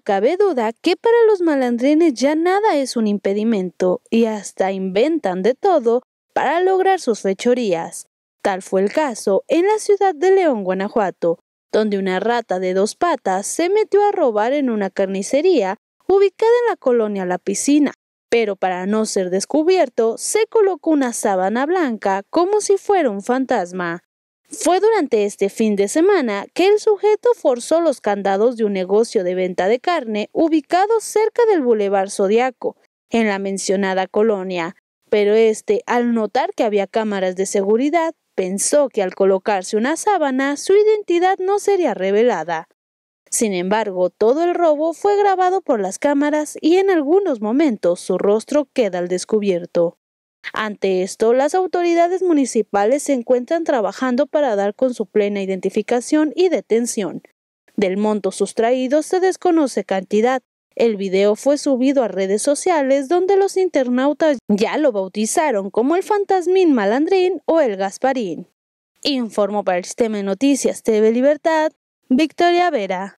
cabe duda que para los malandrines ya nada es un impedimento y hasta inventan de todo para lograr sus fechorías. Tal fue el caso en la ciudad de León, Guanajuato, donde una rata de dos patas se metió a robar en una carnicería ubicada en la colonia La Piscina, pero para no ser descubierto se colocó una sábana blanca como si fuera un fantasma. Fue durante este fin de semana que el sujeto forzó los candados de un negocio de venta de carne ubicado cerca del Boulevard Zodiaco, en la mencionada colonia, pero este, al notar que había cámaras de seguridad, pensó que al colocarse una sábana su identidad no sería revelada. Sin embargo, todo el robo fue grabado por las cámaras y en algunos momentos su rostro queda al descubierto. Ante esto, las autoridades municipales se encuentran trabajando para dar con su plena identificación y detención. Del monto sustraído se desconoce cantidad. El video fue subido a redes sociales donde los internautas ya lo bautizaron como el fantasmín malandrín o el Gasparín. Informó para el sistema de noticias TV Libertad, Victoria Vera.